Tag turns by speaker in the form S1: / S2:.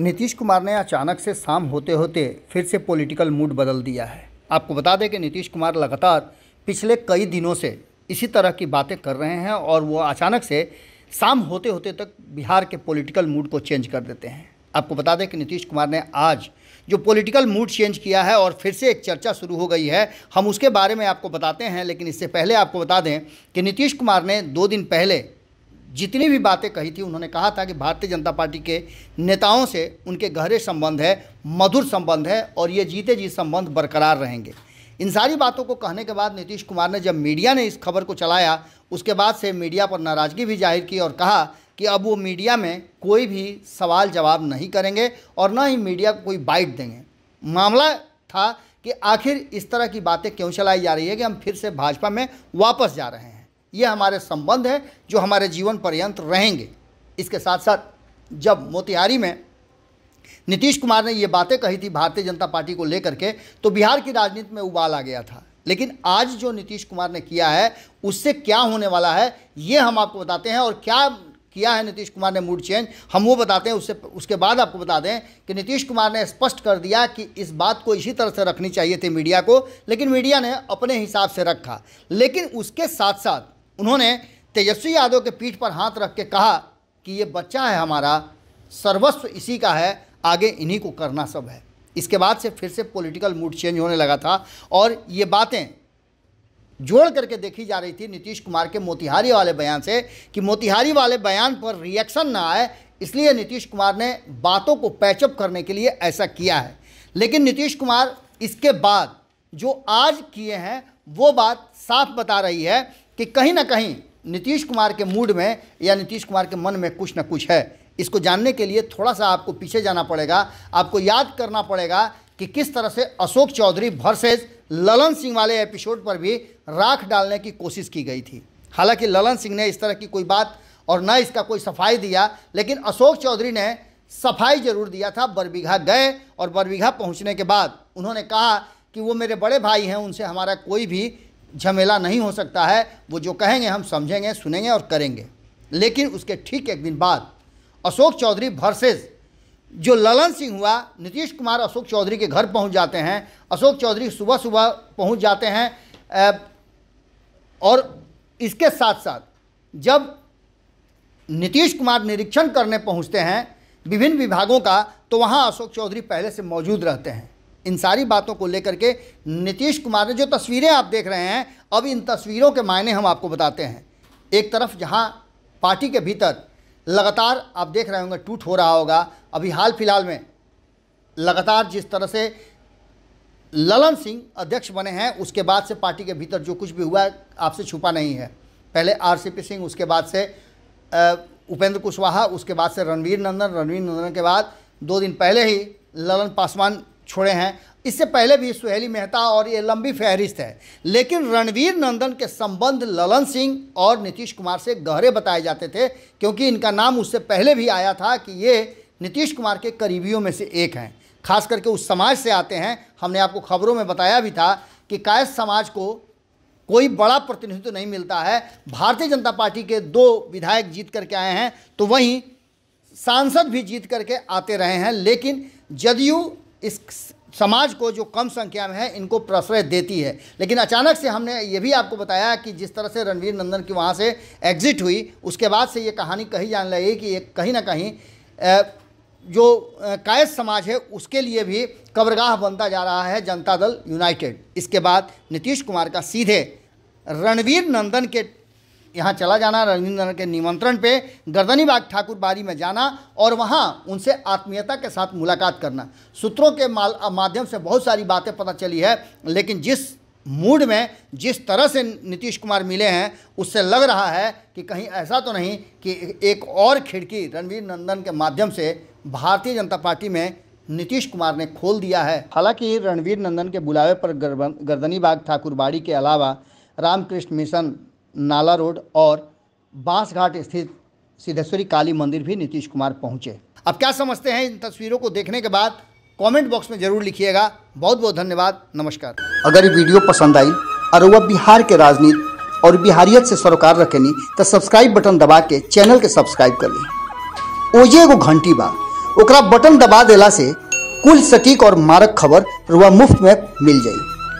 S1: नीतीश कुमार ने अचानक से शाम होते होते फिर से पॉलिटिकल मूड बदल दिया है आपको बता दें कि नीतीश कुमार लगातार पिछले कई दिनों से इसी तरह की बातें कर रहे हैं और वो अचानक से शाम होते होते तक बिहार के पॉलिटिकल मूड को चेंज कर देते हैं आपको बता दें कि नीतीश कुमार ने आज जो पॉलिटिकल मूड चेंज किया है और फिर से एक चर्चा शुरू हो गई है हम उसके बारे में आपको बताते हैं लेकिन इससे पहले आपको बता दें कि नीतीश कुमार ने दो दिन पहले जितनी भी बातें कही थी उन्होंने कहा था कि भारतीय जनता पार्टी के नेताओं से उनके गहरे संबंध है मधुर संबंध है और ये जीते जी संबंध बरकरार रहेंगे इन सारी बातों को कहने के बाद नीतीश कुमार ने जब मीडिया ने इस खबर को चलाया उसके बाद से मीडिया पर नाराज़गी भी जाहिर की और कहा कि अब वो मीडिया में कोई भी सवाल जवाब नहीं करेंगे और ना ही मीडिया को कोई बाइट देंगे मामला था कि आखिर इस तरह की बातें क्यों चलाई जा रही है कि हम फिर से भाजपा में वापस जा रहे हैं ये हमारे संबंध हैं जो हमारे जीवन पर्यंत रहेंगे इसके साथ साथ जब मोतिहारी में नीतीश कुमार ने ये बातें कही थी भारतीय जनता पार्टी को लेकर के तो बिहार की राजनीति में उबाल आ गया था लेकिन आज जो नीतीश कुमार ने किया है उससे क्या होने वाला है ये हम आपको बताते हैं और क्या किया है नीतीश कुमार ने मूड चेंज हम वो बताते हैं उससे उसके बाद आपको बता दें कि नीतीश कुमार ने स्पष्ट कर दिया कि इस बात को इसी तरह से रखनी चाहिए थी मीडिया को लेकिन मीडिया ने अपने हिसाब से रखा लेकिन उसके साथ साथ उन्होंने तेजस्वी यादव के पीठ पर हाथ रख के कहा कि ये बच्चा है हमारा सर्वस्व इसी का है आगे इन्हीं को करना सब है इसके बाद से फिर से पॉलिटिकल मूड चेंज होने लगा था और ये बातें जोड़ करके देखी जा रही थी नीतीश कुमार के मोतिहारी वाले बयान से कि मोतिहारी वाले बयान पर रिएक्शन ना आए इसलिए नीतीश कुमार ने बातों को पैचअप करने के लिए ऐसा किया है लेकिन नीतीश कुमार इसके बाद जो आज किए हैं वो बात साफ बता रही है कि कहीं ना कहीं नीतीश कुमार के मूड में या नीतीश कुमार के मन में कुछ ना कुछ है इसको जानने के लिए थोड़ा सा आपको पीछे जाना पड़ेगा आपको याद करना पड़ेगा कि किस तरह से अशोक चौधरी भर्सेज ललन सिंह वाले एपिसोड पर भी राख डालने की कोशिश की गई थी हालांकि ललन सिंह ने इस तरह की कोई बात और न इसका कोई सफाई दिया लेकिन अशोक चौधरी ने सफाई जरूर दिया था बरबीघा गए और बरबीघा पहुंचने के बाद उन्होंने कहा कि वो मेरे बड़े भाई हैं उनसे हमारा कोई भी झमेला नहीं हो सकता है वो जो कहेंगे हम समझेंगे सुनेंगे और करेंगे लेकिन उसके ठीक एक दिन बाद अशोक चौधरी भर्सेज जो ललन सिंह हुआ नीतीश कुमार अशोक चौधरी के घर पहुंच जाते हैं अशोक चौधरी सुबह सुबह पहुंच जाते हैं और इसके साथ साथ जब नीतीश कुमार निरीक्षण करने पहुंचते हैं विभिन्न विभागों का तो वहां अशोक चौधरी पहले से मौजूद रहते हैं इन सारी बातों को लेकर के नीतीश कुमार ने जो तस्वीरें आप देख रहे हैं अब इन तस्वीरों के मायने हम आपको बताते हैं एक तरफ जहाँ पार्टी के भीतर लगातार आप देख रहे होंगे टूट हो रहा होगा अभी हाल फिलहाल में लगातार जिस तरह से ललन सिंह अध्यक्ष बने हैं उसके बाद से पार्टी के भीतर जो कुछ भी हुआ आपसे छुपा नहीं है पहले आरसीपी सिंह उसके बाद से उपेंद्र कुशवाहा उसके बाद से रणवीर नंदन रणवीर नंदन के बाद दो दिन पहले ही ललन पासवान छोड़े हैं इससे पहले भी सुहेली मेहता और ये लंबी फहरिस्त है लेकिन रणवीर नंदन के संबंध ललन सिंह और नीतीश कुमार से गहरे बताए जाते थे क्योंकि इनका नाम उससे पहले भी आया था कि ये नीतीश कुमार के करीबियों में से एक हैं खास करके उस समाज से आते हैं हमने आपको खबरों में बताया भी था कि कायस समाज को कोई बड़ा प्रतिनिधित्व नहीं मिलता है भारतीय जनता पार्टी के दो विधायक जीत करके आए हैं तो वहीं सांसद भी जीत करके आते रहे हैं लेकिन जदयू इस समाज को जो कम संख्या में है इनको प्रश्रय देती है लेकिन अचानक से हमने ये भी आपको बताया कि जिस तरह से रणवीर नंदन की वहाँ से एग्जिट हुई उसके बाद से ये कहानी कही जाने लगी कि ये कहीं ना कहीं जो कायस समाज है उसके लिए भी कब्रगाह बनता जा रहा है जनता दल यूनाइटेड इसके बाद नीतीश कुमार का सीधे रणवीर नंदन के यहाँ चला जाना रविंद्र के निमंत्रण पे गर्दनी बाग ठाकुर बारी में जाना और वहाँ उनसे आत्मीयता के साथ मुलाकात करना सूत्रों के माध्यम से बहुत सारी बातें पता चली है लेकिन जिस मूड में जिस तरह से नीतीश कुमार मिले हैं उससे लग रहा है कि कहीं ऐसा तो नहीं कि एक और खिड़की रणवीर नंदन के माध्यम से भारतीय जनता पार्टी में नीतीश कुमार ने खोल दिया है हालांकि रणवीर नंदन के बुलावे पर गर्दनी बाग ठाकुरबाड़ी के अलावा रामकृष्ण मिशन नाला रोड और बांसघाट स्थित सिद्धेश्वरी काली मंदिर भी नीतीश कुमार पहुंचे अब क्या समझते हैं इन तस्वीरों को देखने के बाद कमेंट बॉक्स में जरूर लिखिएगा बहुत बहुत धन्यवाद नमस्कार अगर ये वीडियो पसंद आई और वह बिहार के राजनीति और बिहारियत से सरोकार नहीं तो सब्सक्राइब बटन दबा के चैनल के सब्सक्राइब कर ली ओजे एगो घंटी बा बटन दबा दिला से कुल सटीक और मारक खबर वह मुफ्त में मिल जाएगी